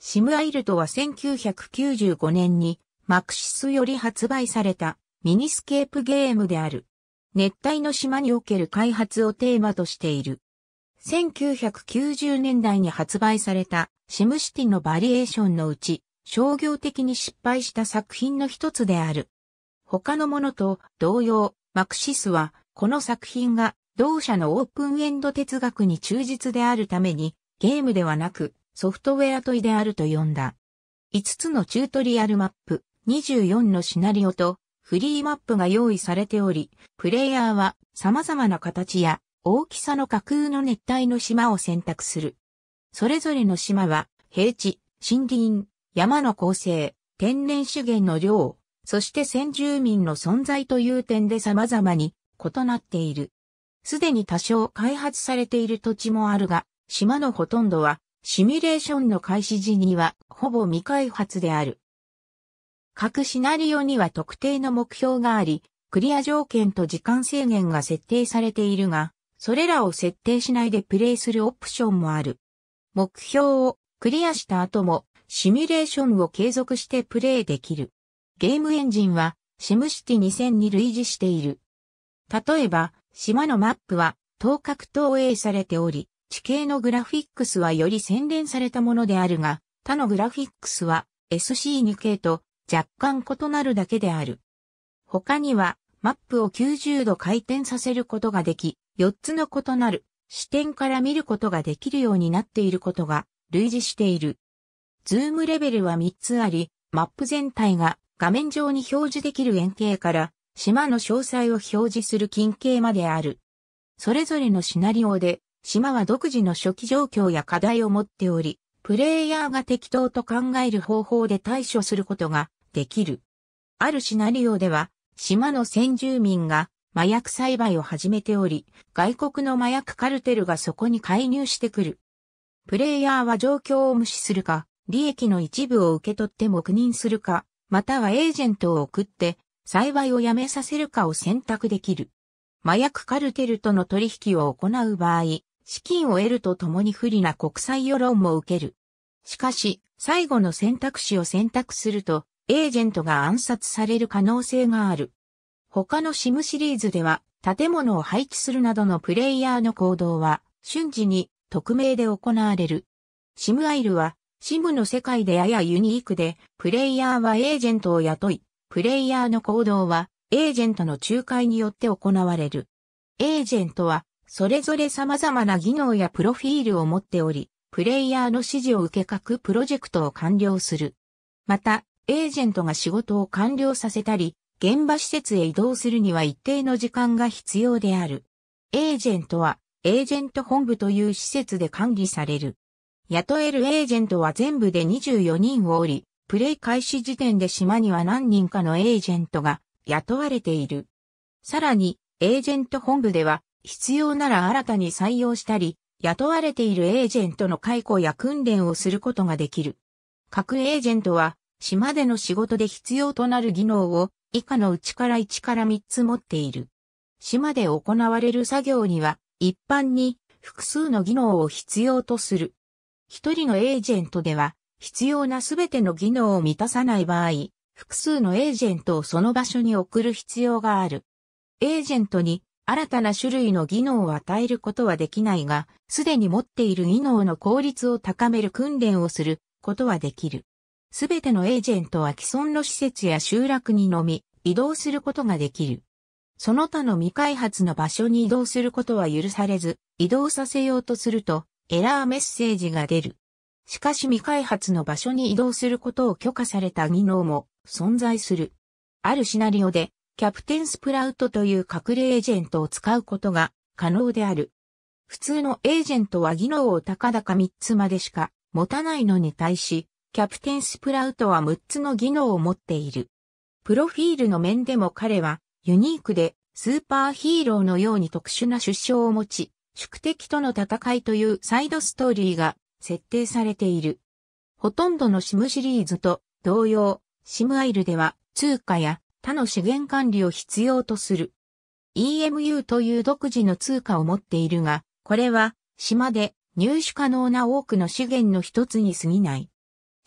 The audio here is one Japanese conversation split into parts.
シムアイルトは1995年にマクシスより発売されたミニスケープゲームである。熱帯の島における開発をテーマとしている。1990年代に発売されたシムシティのバリエーションのうち商業的に失敗した作品の一つである。他のものと同様、マクシスはこの作品が同社のオープンエンド哲学に忠実であるためにゲームではなくソフトウェア問いであると呼んだ。5つのチュートリアルマップ、24のシナリオとフリーマップが用意されており、プレイヤーは様々な形や大きさの架空の熱帯の島を選択する。それぞれの島は平地、森林、山の構成、天然資源の量、そして先住民の存在という点で様々に異なっている。すでに多少開発されている土地もあるが、島のほとんどはシミュレーションの開始時にはほぼ未開発である。各シナリオには特定の目標があり、クリア条件と時間制限が設定されているが、それらを設定しないでプレイするオプションもある。目標をクリアした後もシミュレーションを継続してプレイできる。ゲームエンジンはシムシティ2000に類似している。例えば、島のマップは、等格投影されており、地形のグラフィックスはより洗練されたものであるが、他のグラフィックスは SC2 k と若干異なるだけである。他には、マップを90度回転させることができ、4つの異なる視点から見ることができるようになっていることが類似している。ズームレベルは3つあり、マップ全体が画面上に表示できる円形から島の詳細を表示する近景まである。それぞれのシナリオで島は独自の初期状況や課題を持っており、プレイヤーが適当と考える方法で対処することができる。あるシナリオでは、島の先住民が麻薬栽培を始めており、外国の麻薬カルテルがそこに介入してくる。プレイヤーは状況を無視するか、利益の一部を受け取って黙認するか、またはエージェントを送って、栽培をやめさせるかを選択できる。麻薬カルテルとの取引を行う場合、資金を得るとともに不利な国際世論も受ける。しかし、最後の選択肢を選択すると、エージェントが暗殺される可能性がある。他の SIM シリーズでは、建物を配置するなどのプレイヤーの行動は、瞬時に匿名で行われる。SIM アイルは、SIM の世界でややユニークで、プレイヤーはエージェントを雇い、プレイヤーの行動は、エージェントの仲介によって行われる。エージェントは、それぞれ様々な技能やプロフィールを持っており、プレイヤーの指示を受け各プロジェクトを完了する。また、エージェントが仕事を完了させたり、現場施設へ移動するには一定の時間が必要である。エージェントは、エージェント本部という施設で管理される。雇えるエージェントは全部で24人をおり、プレイ開始時点で島には何人かのエージェントが雇われている。さらに、エージェント本部では必要なら新たに採用したり、雇われているエージェントの解雇や訓練をすることができる。各エージェントは、島での仕事で必要となる技能を、以下のうちから1から3つ持っている。島で行われる作業には、一般に複数の技能を必要とする。一人のエージェントでは、必要なすべての技能を満たさない場合、複数のエージェントをその場所に送る必要がある。エージェントに新たな種類の技能を与えることはできないが、すでに持っている技能の効率を高める訓練をすることはできる。すべてのエージェントは既存の施設や集落にのみ移動することができる。その他の未開発の場所に移動することは許されず、移動させようとするとエラーメッセージが出る。しかし未開発の場所に移動することを許可された技能も存在する。あるシナリオでキャプテンスプラウトという隠れエージェントを使うことが可能である。普通のエージェントは技能を高々3つまでしか持たないのに対し、キャプテンスプラウトは6つの技能を持っている。プロフィールの面でも彼はユニークでスーパーヒーローのように特殊な出生を持ち、宿敵との戦いというサイドストーリーが設定されている。ほとんどのシムシリーズと同様、シムアイルでは通貨や他の資源管理を必要とする。EMU という独自の通貨を持っているが、これは島で入手可能な多くの資源の一つに過ぎない。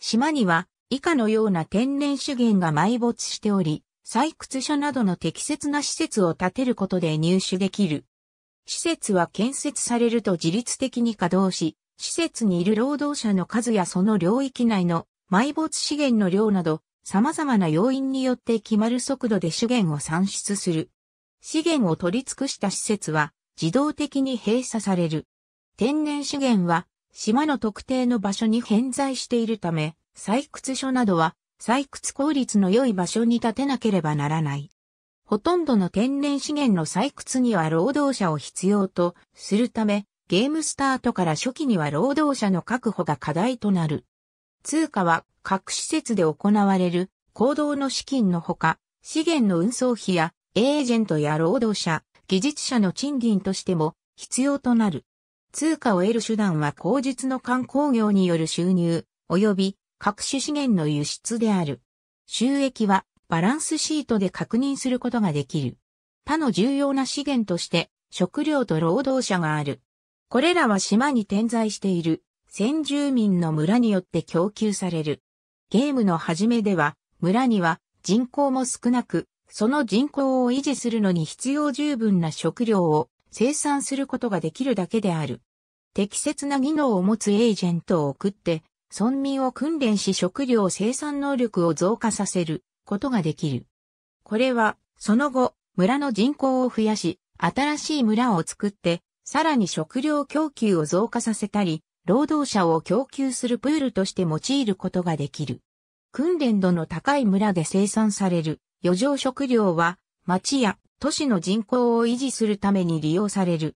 島には以下のような天然資源が埋没しており、採掘所などの適切な施設を建てることで入手できる。施設は建設されると自律的に稼働し、施設にいる労働者の数やその領域内の埋没資源の量など様々な要因によって決まる速度で資源を算出する。資源を取り尽くした施設は自動的に閉鎖される。天然資源は島の特定の場所に偏在しているため、採掘所などは採掘効率の良い場所に建てなければならない。ほとんどの天然資源の採掘には労働者を必要とするため、ゲームスタートから初期には労働者の確保が課題となる。通貨は各施設で行われる行動の資金のほか、資源の運送費やエージェントや労働者、技術者の賃金としても必要となる。通貨を得る手段は口実の観光業による収入、及び各種資源の輸出である。収益はバランスシートで確認することができる。他の重要な資源として食料と労働者がある。これらは島に点在している先住民の村によって供給される。ゲームの始めでは、村には人口も少なく、その人口を維持するのに必要十分な食料を生産することができるだけである。適切な技能を持つエージェントを送って、村民を訓練し食料生産能力を増加させることができる。これは、その後、村の人口を増やし、新しい村を作って、さらに食料供給を増加させたり、労働者を供給するプールとして用いることができる。訓練度の高い村で生産される余剰食料は町や都市の人口を維持するために利用される。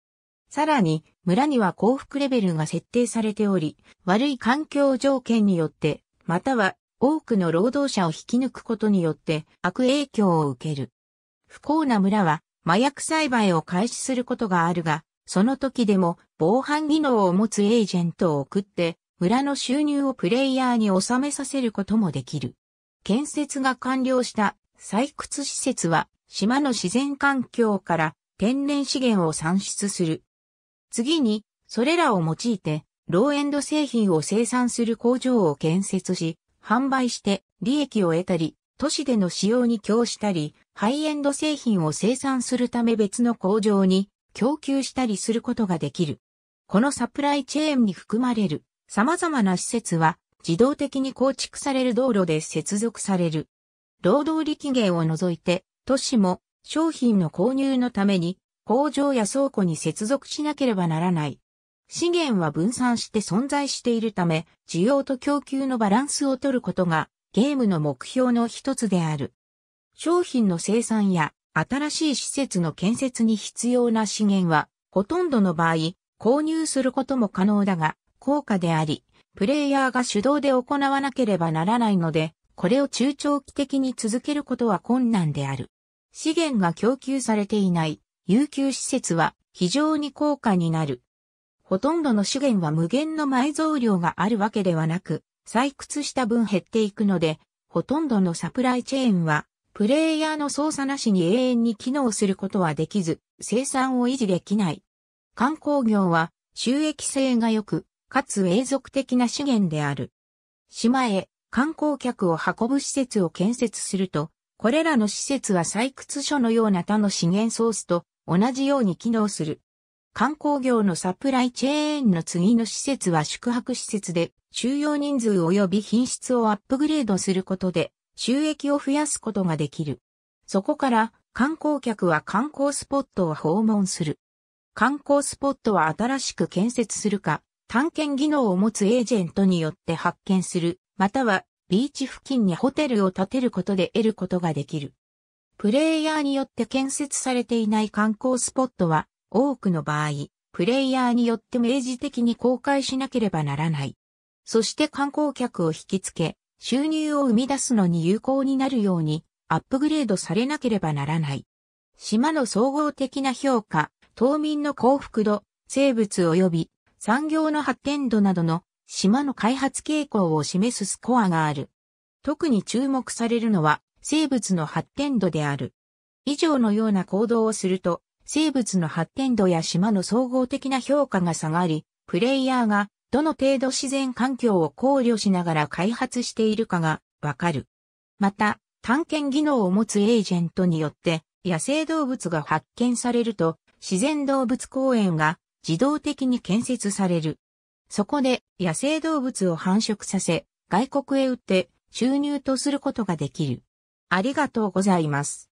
さらに村には幸福レベルが設定されており、悪い環境条件によって、または多くの労働者を引き抜くことによって悪影響を受ける。不幸な村は麻薬栽培を開始することがあるが、その時でも防犯技能を持つエージェントを送って、村の収入をプレイヤーに収めさせることもできる。建設が完了した採掘施設は島の自然環境から天然資源を産出する。次に、それらを用いて、ローエンド製品を生産する工場を建設し、販売して利益を得たり、都市での使用に供したり、ハイエンド製品を生産するため別の工場に供給したりすることができる。このサプライチェーンに含まれる様々な施設は自動的に構築される道路で接続される。労働力源を除いて都市も商品の購入のために工場や倉庫に接続しなければならない。資源は分散して存在しているため、需要と供給のバランスを取ることがゲームの目標の一つである。商品の生産や新しい施設の建設に必要な資源は、ほとんどの場合、購入することも可能だが、高価であり、プレイヤーが手動で行わなければならないので、これを中長期的に続けることは困難である。資源が供給されていない、有給施設は非常に高価になる。ほとんどの資源は無限の埋蔵量があるわけではなく、採掘した分減っていくので、ほとんどのサプライチェーンはプレイヤーの操作なしに永遠に機能することはできず、生産を維持できない。観光業は収益性が良く、かつ永続的な資源である。島へ観光客を運ぶ施設を建設すると、これらの施設は採掘所のような他の資源ソースと同じように機能する。観光業のサプライチェーンの次の施設は宿泊施設で収容人数及び品質をアップグレードすることで収益を増やすことができる。そこから観光客は観光スポットを訪問する。観光スポットは新しく建設するか、探検技能を持つエージェントによって発見する、またはビーチ付近にホテルを建てることで得ることができる。プレイヤーによって建設されていない観光スポットは、多くの場合、プレイヤーによって明示的に公開しなければならない。そして観光客を引きつけ、収入を生み出すのに有効になるようにアップグレードされなければならない。島の総合的な評価、島民の幸福度、生物及び産業の発展度などの島の開発傾向を示すスコアがある。特に注目されるのは生物の発展度である。以上のような行動をすると、生物の発展度や島の総合的な評価が下がり、プレイヤーがどの程度自然環境を考慮しながら開発しているかがわかる。また、探検技能を持つエージェントによって野生動物が発見されると自然動物公園が自動的に建設される。そこで野生動物を繁殖させ外国へ売って注入とすることができる。ありがとうございます。